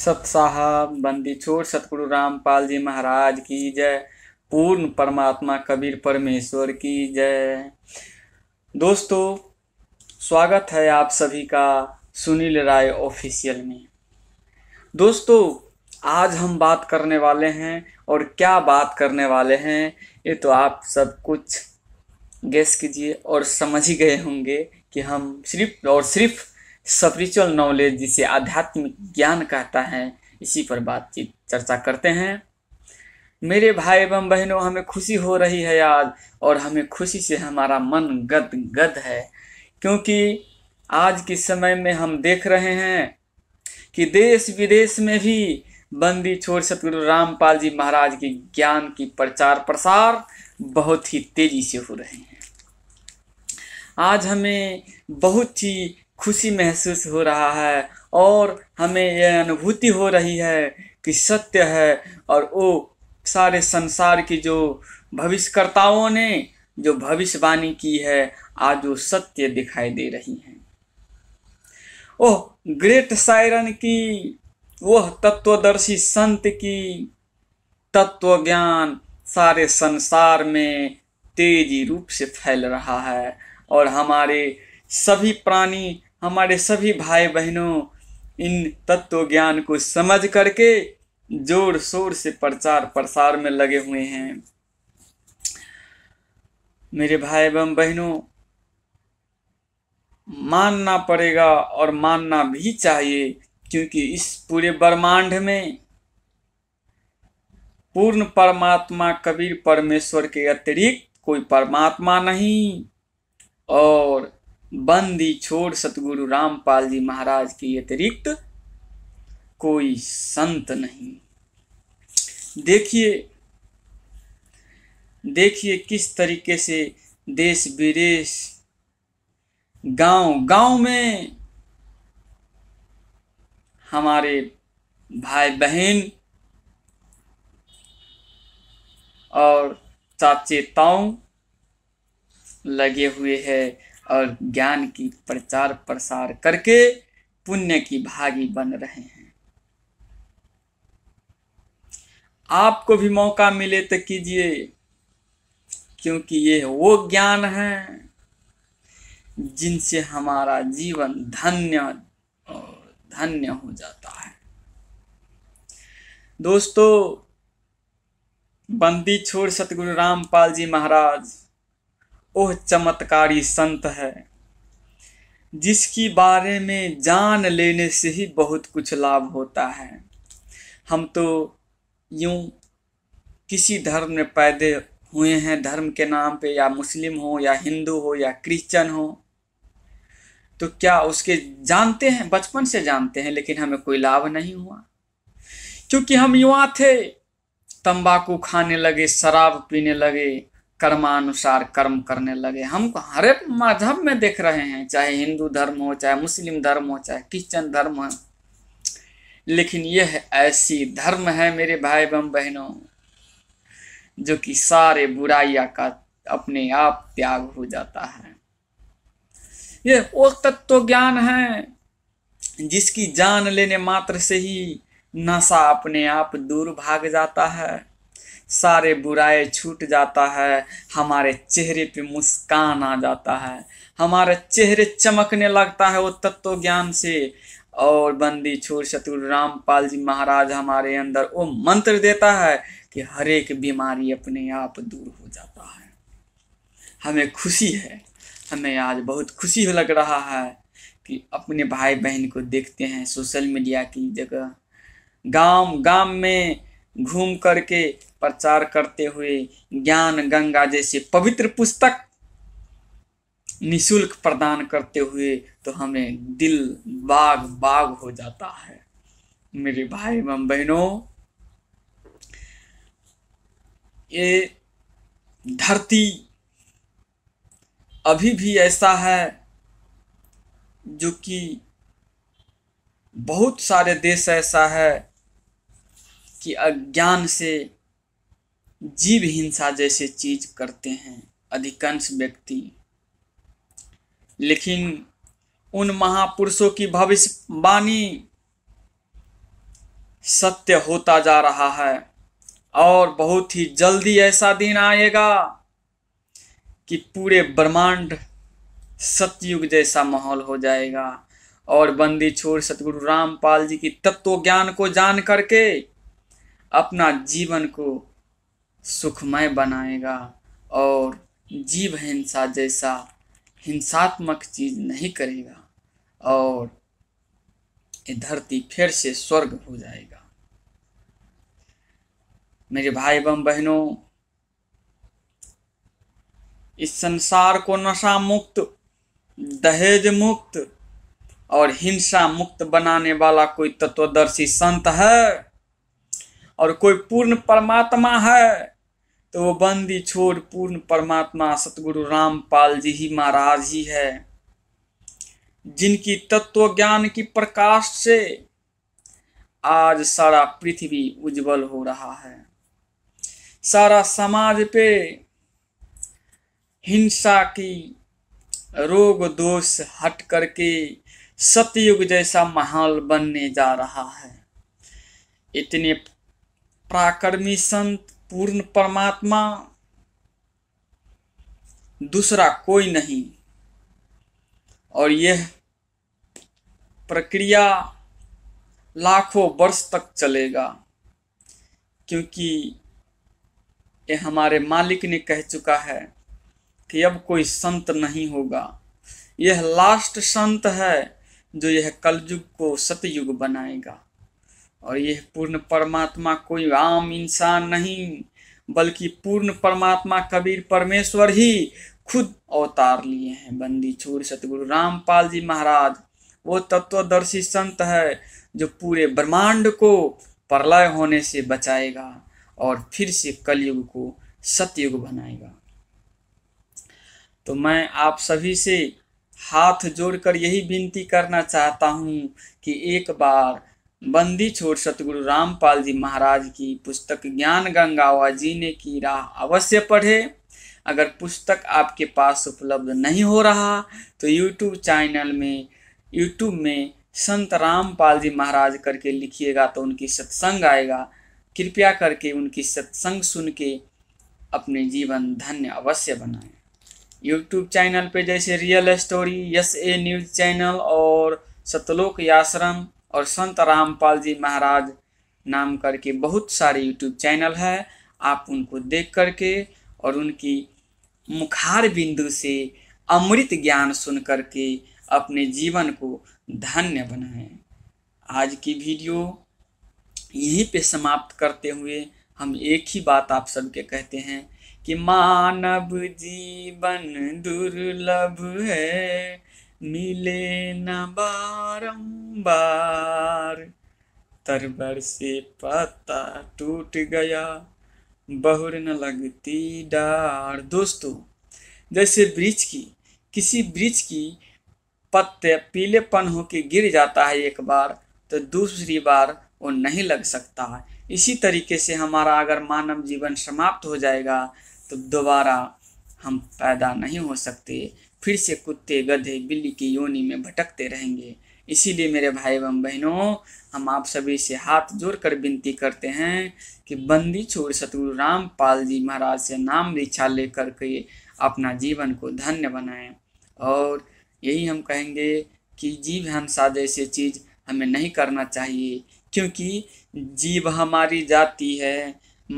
सत साहब बंदी छोड़ सतगुरु रामपाल जी महाराज की जय पूर्ण परमात्मा कबीर परमेश्वर की जय दोस्तों स्वागत है आप सभी का सुनील राय ऑफिशियल में दोस्तों आज हम बात करने वाले हैं और क्या बात करने वाले हैं ये तो आप सब कुछ गेस कीजिए और समझ ही गए होंगे कि हम सिर्फ और सिर्फ स्परिचुअल नॉलेज जिसे आध्यात्मिक ज्ञान कहता है इसी पर बातचीत चर्चा करते हैं मेरे भाई एवं बहनों हमें खुशी हो रही है आज और हमें खुशी से हमारा मन गद गद है क्योंकि आज के समय में हम देख रहे हैं कि देश विदेश में भी बंदी छोड़ सतगुरु रामपाल जी महाराज के ज्ञान की प्रचार प्रसार बहुत ही तेजी से हो रहे हैं आज हमें बहुत ही खुशी महसूस हो रहा है और हमें यह अनुभूति हो रही है कि सत्य है और वो सारे संसार की जो भविष्यकर्ताओं ने जो भविष्यवाणी की है आज वो सत्य दिखाई दे रही हैं ओह ग्रेट सायरन की वह तत्वदर्शी संत की तत्व ज्ञान सारे संसार में तेजी रूप से फैल रहा है और हमारे सभी प्राणी हमारे सभी भाई बहनों इन तत्व ज्ञान को समझ करके जोर शोर से प्रचार प्रसार में लगे हुए हैं मेरे भाई एवं बहनों मानना पड़ेगा और मानना भी चाहिए क्योंकि इस पूरे ब्रह्मांड में पूर्ण परमात्मा कबीर परमेश्वर के अतिरिक्त कोई परमात्मा नहीं और बंदी छोड़ सतगुरु रामपाल जी महाराज के अतिरिक्त कोई संत नहीं देखिए देखिए किस तरीके से देश विदेश गांव गांव में हमारे भाई बहन और चाचे ताऊ लगे हुए हैं और ज्ञान की प्रचार प्रसार करके पुण्य की भागी बन रहे हैं आपको भी मौका मिले तो कीजिए क्योंकि ये वो ज्ञान है जिनसे हमारा जीवन धन्य और धन्य हो जाता है दोस्तों बंदी छोड़ सतगुरु रामपाल जी महाराज वह चमत्कारी संत है जिसकी बारे में जान लेने से ही बहुत कुछ लाभ होता है हम तो यूं किसी धर्म में पैदे हुए हैं धर्म के नाम पे या मुस्लिम हो या हिंदू हो या क्रिश्चियन हो तो क्या उसके जानते हैं बचपन से जानते हैं लेकिन हमें कोई लाभ नहीं हुआ क्योंकि हम युवा थे तंबाकू खाने लगे शराब पीने लगे कर्मानुसार कर्म करने लगे हम हर एक मजहब में देख रहे हैं चाहे हिंदू धर्म हो चाहे मुस्लिम धर्म हो चाहे क्रिश्चन धर्म हो लेकिन यह ऐसी धर्म है मेरे भाई एवं बहनों जो कि सारे बुराइया का अपने आप त्याग हो जाता है यह वो तत्व ज्ञान है जिसकी जान लेने मात्र से ही नशा अपने आप दूर भाग जाता है सारे बुराए छूट जाता है हमारे चेहरे पे मुस्कान आ जाता है हमारे चेहरे चमकने लगता है वो तत्व ज्ञान से और बंदी छोर शत्रु रामपाल जी महाराज हमारे अंदर वो मंत्र देता है कि हर एक बीमारी अपने आप दूर हो जाता है हमें खुशी है हमें आज बहुत खुशी लग रहा है कि अपने भाई बहन को देखते हैं सोशल मीडिया की जगह गांव गांव में घूम करके प्रचार करते हुए ज्ञान गंगा जैसे पवित्र पुस्तक निशुल्क प्रदान करते हुए तो हमें दिल बाग बाग हो जाता है मेरे भाई एवं बहनों ये धरती अभी भी ऐसा है जो कि बहुत सारे देश ऐसा है कि अज्ञान से जीव हिंसा जैसे चीज करते हैं अधिकांश व्यक्ति लेकिन उन महापुरुषों की भविष्यवाणी सत्य होता जा रहा है और बहुत ही जल्दी ऐसा दिन आएगा कि पूरे ब्रह्मांड सतयुग जैसा माहौल हो जाएगा और बंदी छोड़ सतगुरु रामपाल जी की तत्व ज्ञान को जान करके अपना जीवन को सुखमय बनाएगा और जीव हिंसा जैसा हिंसात्मक चीज नहीं करेगा और ये धरती फिर से स्वर्ग हो जाएगा मेरे भाई एवं बहनों इस संसार को नशा मुक्त दहेज मुक्त और हिंसा मुक्त बनाने वाला कोई तत्वदर्शी संत है और कोई पूर्ण परमात्मा है तो वो बंदी छोड़ पूर्ण परमात्मा सतगुरु रामपाल जी ही महाराज ही है जिनकी तत्व ज्ञान की प्रकाश से आज सारा पृथ्वी उज्जवल हो रहा है सारा समाज पे हिंसा की रोग दोष हट करके सतयुग जैसा माहौल बनने जा रहा है इतने प्राकर्मी संत पूर्ण परमात्मा दूसरा कोई नहीं और यह प्रक्रिया लाखों वर्ष तक चलेगा क्योंकि ये हमारे मालिक ने कह चुका है कि अब कोई संत नहीं होगा यह लास्ट संत है जो यह कलयुग को सतयुग बनाएगा और यह पूर्ण परमात्मा कोई आम इंसान नहीं बल्कि पूर्ण परमात्मा कबीर परमेश्वर ही खुद अवतार लिए हैं बंदी छोड़ सतगुरु रामपाल जी महाराज वो तत्वदर्शी संत है जो पूरे ब्रह्मांड को प्रलय होने से बचाएगा और फिर से कलयुग को सतयुग बनाएगा तो मैं आप सभी से हाथ जोड़कर यही विनती करना चाहता हूँ कि एक बार बंदी छोड़ सतगुरु रामपाल जी महाराज की पुस्तक ज्ञान गंगावा जीने की राह अवश्य पढ़े अगर पुस्तक आपके पास उपलब्ध नहीं हो रहा तो यूट्यूब चैनल में यूट्यूब में संत रामपाल जी महाराज करके लिखिएगा तो उनकी सत्संग आएगा कृपया करके उनकी सत्संग सुन के अपने जीवन धन्य अवश्य बनाएं यूट्यूब चैनल पे जैसे real story yes A news channel और सतलोक आश्रम और संत रामपाल जी महाराज नाम करके बहुत सारे यूट्यूब चैनल है आप उनको देख करके और उनकी मुखार बिंदु से अमृत ज्ञान सुन करके अपने जीवन को धन्य बनाएं आज की वीडियो यहीं पे समाप्त करते हुए हम एक ही बात आप सबके कहते हैं कि मानव जीवन दुर्लभ है मिले न बारंबार तरबर से पता टूट गया बहुर न लगती डार दोस्तों जैसे ब्रिज की किसी ब्रिज की पत्ते पीलेपन के गिर जाता है एक बार तो दूसरी बार वो नहीं लग सकता है इसी तरीके से हमारा अगर मानव जीवन समाप्त हो जाएगा तो दोबारा हम पैदा नहीं हो सकते फिर से कुत्ते गधे बिल्ली की योनि में भटकते रहेंगे इसीलिए मेरे भाई एवं बहनों हम आप सभी से हाथ जोड़कर विनती करते हैं कि बंदी छोड़ सतगुरु रामपाल जी महाराज से नाम दीक्षा लेकर के अपना जीवन को धन्य बनाएं और यही हम कहेंगे कि जीव हंसा जैसे चीज़ हमें नहीं करना चाहिए क्योंकि जीव हमारी जाति है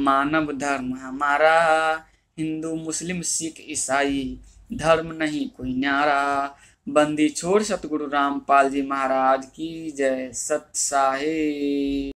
मानव धर्म हमारा हिंदू मुस्लिम सिख ईसाई धर्म नहीं कोई न्यारा बंदी छोड़ सतगुरु रामपाल जी महाराज की जय सत साहे